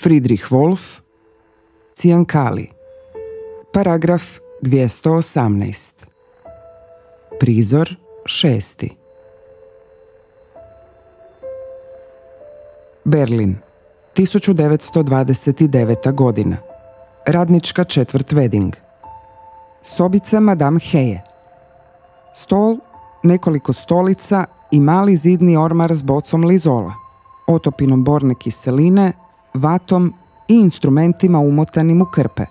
Friedrich Wolf, ciankali. paragraf 218, prizor šesti. Berlin, 1929. godina. Radnička četvrt Wedding. Sobica Madame Heje. Stol, nekoliko stolica i mali zidni ormar s bocom lizola, otopinom borne kiseline vatom i instrumentima umotanim u krpe.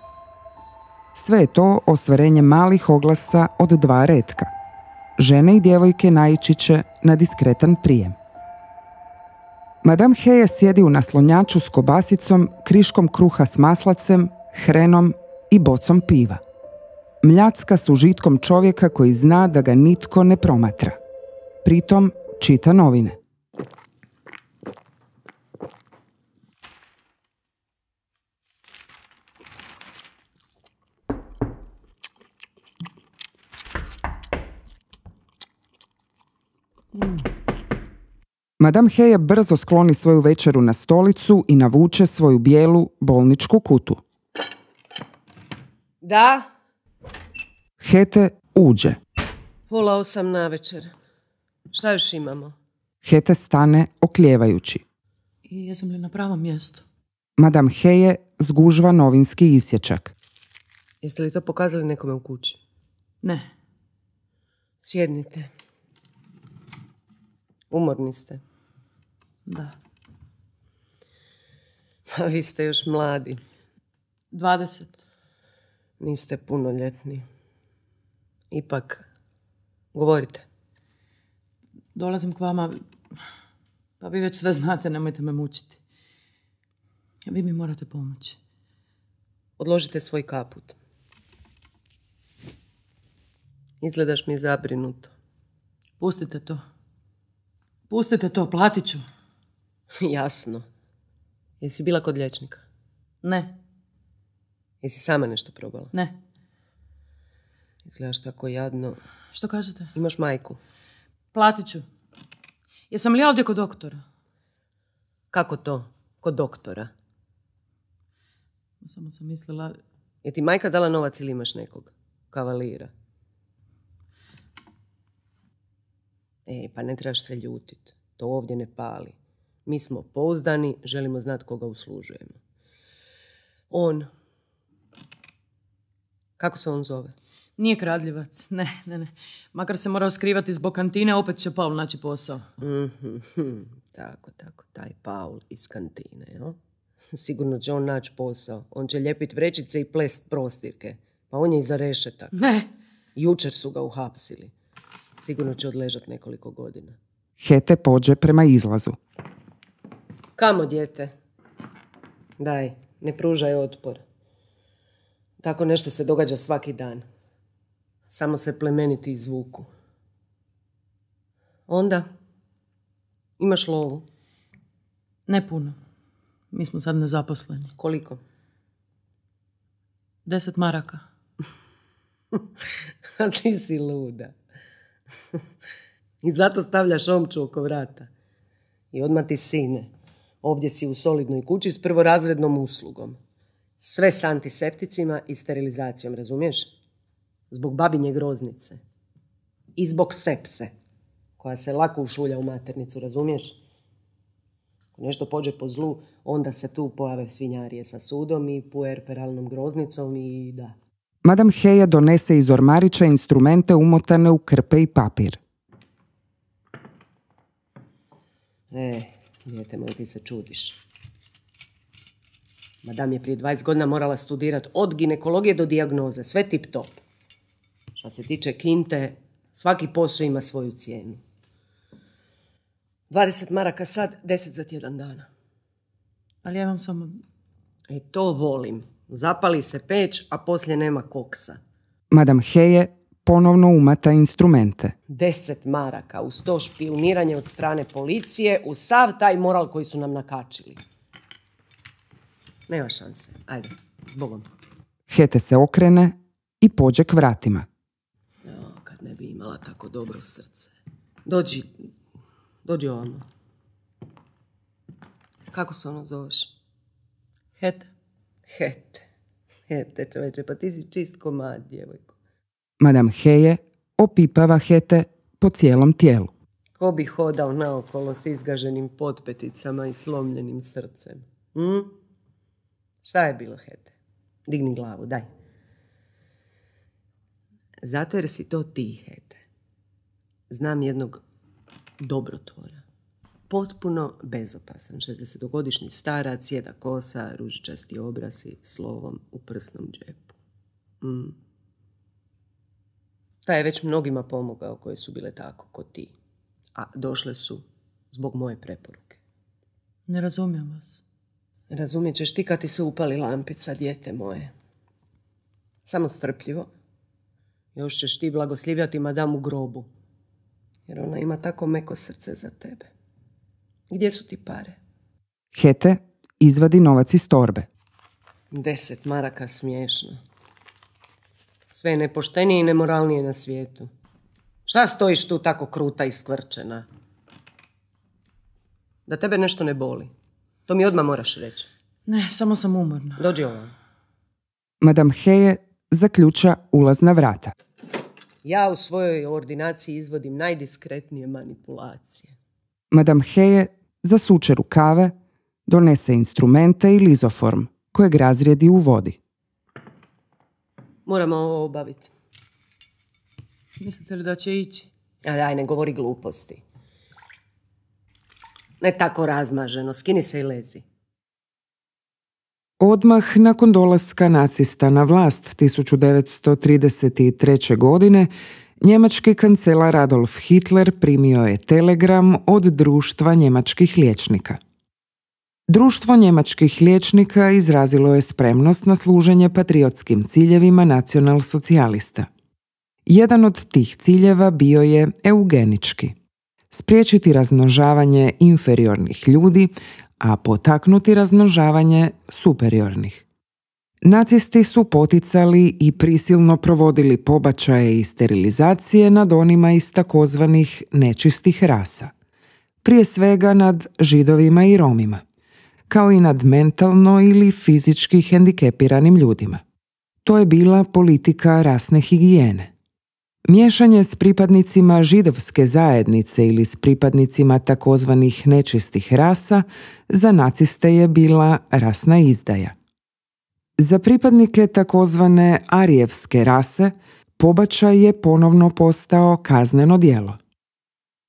Sve je to ostvarenje malih oglasa od dva retka. Žene i djevojke naići će na diskretan prijem. Madame Heja sjedi u naslonjaču s kobasicom, kriškom kruha s maslacem, hrenom i bocom piva. Mljacka s užitkom čovjeka koji zna da ga nitko ne promatra. Pritom čita novine. Mm. Madame Heje brzo skloni svoju večeru na stolicu i navuče svoju bijelu bolničku kutu. Da? Hete uđe. Pola osam na večer. Šta još imamo? Hete stane okljevajući. I jesam li na pravom mjestu? Madame Heje zgužva novinski isječak. Jeste li to pokazali nekome u kući? Ne. Sjednite. Umorni ste. Da. Pa vi ste još mladi. Dvadeset. Niste punoljetni. Ipak, govorite. Dolazim k vama, pa vi već sve znate, nemojte me mučiti. Vi mi morate pomoći. Odložite svoj kaput. Izgledaš mi zabrinuto. Pustite to. Pustite to, platit ću. Jasno. Jesi bila kod liječnika? Ne. Jesi sama nešto probala? Ne. Izgledaš tako jadno. Što kažete? Imaš majku. Platit ću. Jesam li ja ovdje kod doktora? Kako to? Kod doktora? Samo sam mislila... Je ti majka dala novac ili imaš nekog? Kavalira. E, pa ne trebaš se ljutit. To ovdje ne pali. Mi smo pouzdani, želimo znati koga uslužujemo. On. Kako se on zove? Nije kradljivac, ne, ne, ne. Makar se morao skrivati zbog kantine, opet će Paul naći posao. Mhm, tako, tako, taj Paul iz kantine, jel? Sigurno će on naći posao. On će ljepit vrećice i plest prostirke. Pa on je iza rešetak. Ne. Jučer su ga uhapsili. Sigurno će odležat nekoliko godina. Hete pođe prema izlazu. Kamo, djete? Daj, ne pružaj otpor. Tako nešto se događa svaki dan. Samo se plemeniti izvuku. Onda, imaš lovu? Ne puno. Mi smo sad nezaposleni. Koliko? Deset maraka. A ti si luda. I zato stavljaš omču oko vrata. I odmah ti sine, ovdje si u solidnoj kući s prvorazrednom uslugom. Sve s antisepticima i sterilizacijom, razumiješ? Zbog babinje groznice. I zbog sepse, koja se lako ušulja u maternicu, razumiješ? Ako nešto pođe po zlu, onda se tu pojave svinjarije sa sudom i puerperalnom groznicom i da, Madam Heja donese iz ormarića instrumente umotane u krpe i papir. E, te moj, ti se čudiš. Madame je prije 20 godina morala studirat od ginekologije do dijagnoze, sve tip top. Što se tiče kinte, svaki posao ima svoju cijenu. 20 maraka sad, 10 za tjedan dana. Ali ja vam samo... E, to volim. Zapali se peć, a poslije nema koksa. Madame Heje ponovno umata instrumente. Deset maraka uz to špioniranje od strane policije, u sav taj moral koji su nam nakačili. Nema šanse. Ajde, zbogom. Hete se okrene i pođe k vratima. kad ne bi imala tako dobro srce. Dođi, dođi ovamo. Kako se ono zoveš? Hete. Hete, hete čoveče, pa ti si čist komad, djevojko. Madame Heje opipava hete po cijelom tijelu. Ko bi hodao naokolo s izgaženim potpeticama i slomljenim srcem? Hm? Šta je bilo, hete? Digni glavu, daj. Zato jer si to ti, hete. Znam jednog dobrotvora potpuno bezopasan. 60-godišnji starac, jeda kosa, ružičasti obrasi slovom, u prsnom džepu. Mm. Taj je već mnogima pomogao koje su bile tako ko ti. A došle su zbog moje preporuke. Ne razumijem vas. Razumjet ćeš ti kad ti se upali lampica, dijete moje. Samo strpljivo. Još ćeš ti blagoslivljati madamu grobu. Jer ona ima tako meko srce za tebe. Gdje su ti pare? Hete izvadi novac iz torbe. Deset maraka smiješno. Sve je nepoštenije i nemoralnije na svijetu. Šta stojiš tu tako kruta i skvrčena? Da tebe nešto ne boli. To mi odmah moraš reći. Ne, samo sam umorna. Dođi ovo. Madame Heje zaključa ulazna vrata. Ja u svojoj ordinaciji izvodim najdiskretnije manipulacije. Madame Heje zasuče rukave, donese instrumente i lizoform kojeg razrijedi u vodi. Moramo ovo obaviti. Mislite li da će ići? A ne govori gluposti. Ne tako razmaženo, skini se i lezi. Odmah nakon dolaska nacista na vlast 1933. godine, Njemački kancelar Adolf Hitler primio je telegram od društva njemačkih liječnika. Društvo njemačkih liječnika izrazilo je spremnost na služenje patriotskim ciljevima nacionalsocijalista. Jedan od tih ciljeva bio je eugenički. Spriječiti razmnožavanje inferiornih ljudi, a potaknuti razmnožavanje superiornih. Nacisti su poticali i prisilno provodili pobačaje i sterilizacije nad onima iz takozvanih nečistih rasa, prije svega nad židovima i romima, kao i nad mentalno ili fizički hendikepiranim ljudima. To je bila politika rasne higijene. Miješanje s pripadnicima židovske zajednice ili s pripadnicima takozvanih nečistih rasa za naciste je bila rasna izdaja – za pripadnike takozvane arijevske rase pobačaj je ponovno postao kazneno djelo.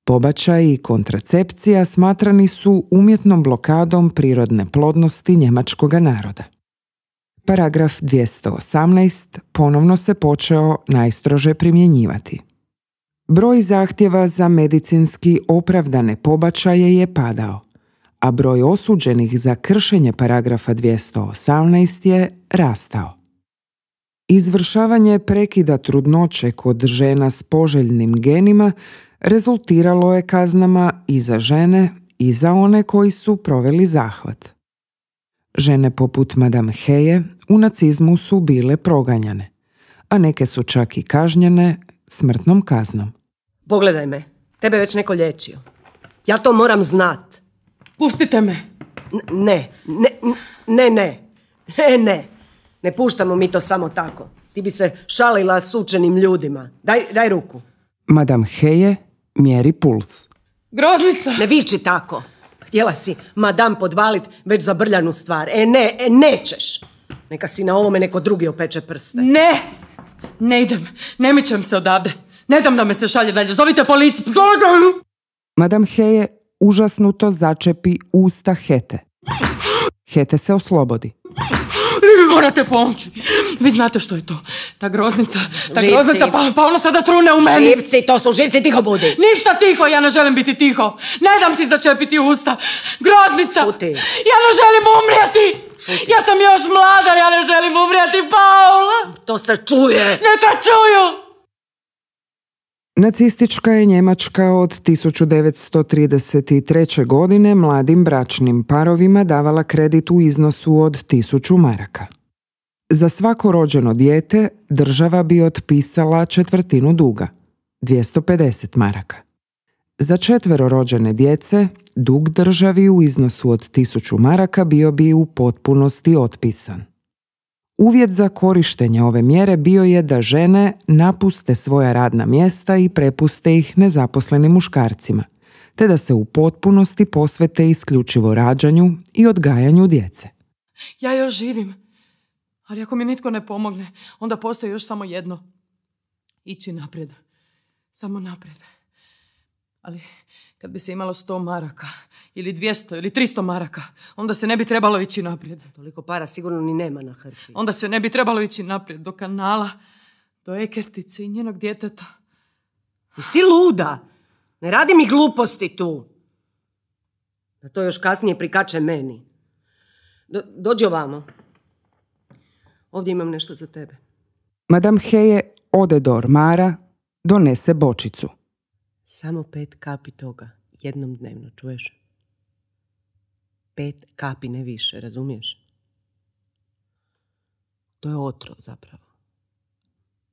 Pobačaj i kontracepcija smatrani su umjetnom blokadom prirodne plodnosti njemačkoga naroda. Paragraf 218 ponovno se počeo najstrože primjenjivati. Broj zahtjeva za medicinski opravdane pobačaje je padao, a broj osuđenih za kršenje paragrafa 218 je rastao. Izvršavanje prekida trudnoće kod žena s poželjnim genima rezultiralo je kaznama i za žene i za one koji su proveli zahvat. Žene poput Madame Heje u nacizmu su bile proganjane, a neke su čak i kažnjene smrtnom kaznom. Pogledaj me, tebe već neko liječio. Ja to moram znat. Pustite me. ne, ne, ne, ne, e, ne, ne. Ne puštamo mi to samo tako. Ti bi se šalila s učenim ljudima. Daj, daj ruku. Madame Heje mjeri puls. Groznica! Ne viči tako. Htjela si madam podvalit već za brljanu stvar. E ne, e nećeš. Neka si na ovome neko drugi opeče prste. Ne! Ne idem. Ne mićem se odavde. Ne dam da me se šalje dalje. Zovite policiju. Madam Heje užasnuto začepi usta Hete. Hete se oslobodi vi morate pomoći. Vi znate što je to. Ta groznica, ta groznica, pa, pa ono sada trune u meni. Živci, to su živci, tiho budi. Ništa tiho, ja ne želim biti tiho. Ne dam si začepiti usta. Groznica. Šuti. Ja ne želim umrijeti. Šuti. Ja sam još mlada, ja ne želim umrijeti, Paula. To se čuje. Neka čuju. Nacistička je Njemačka od 1933. godine mladim bračnim parovima davala kredit u iznosu od 1000 maraka. Za svako rođeno dijete država bi otpisala četvrtinu duga, 250 maraka. Za četvero rođene djece dug državi u iznosu od 1000 maraka bio bi u potpunosti otpisan. Uvjet za korištenje ove mjere bio je da žene napuste svoja radna mjesta i prepuste ih nezaposlenim muškarcima, te da se u potpunosti posvete isključivo rađanju i odgajanju djece. Ja još živim, ali ako mi nitko ne pomogne, onda postoji još samo jedno. Ići naprijed. Samo naprijed. Ali kad bi se imalo sto maraka, ili 200, ili tristo maraka, onda se ne bi trebalo ići naprijed. Toliko para sigurno ni nema na hrpi. Onda se ne bi trebalo ići naprijed do kanala, do Ekertice i njenog djeteta. Jesi ti luda? Ne radi mi gluposti tu. Da to još kasnije prikače meni. Do, dođi ovamo. Ovdje imam nešto za tebe. Madame Heje ode do ormara, donese bočicu. Samo pet kapi toga jednom dnevno, čuješ? Pet kapi, ne više, razumiješ? To je otrov zapravo.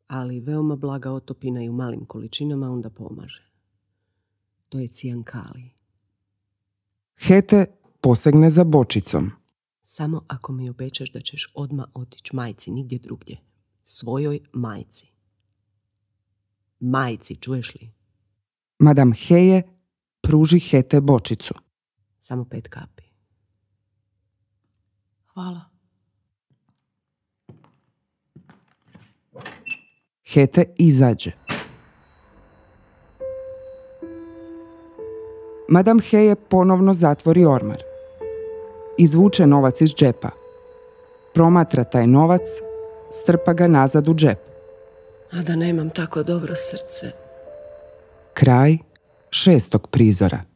Ali veoma blaga otopina i u malim količinama onda pomaže. To je cijankali. Hete posegne za bočicom. Samo ako mi obećaš da ćeš odma otići majci, nigdje drugdje. Svojoj majci. Majci, čuješ li? Madame Heje pruži Hete bočicu. Samo pet kapi. Hvala. Hete izađe. Madam Heje ponovno zatvori ormar. Izvuče novac iz džepa. Promatra taj novac, strpa ga nazad u džep. A da nemam tako dobro srce, Kraj šestog prizora.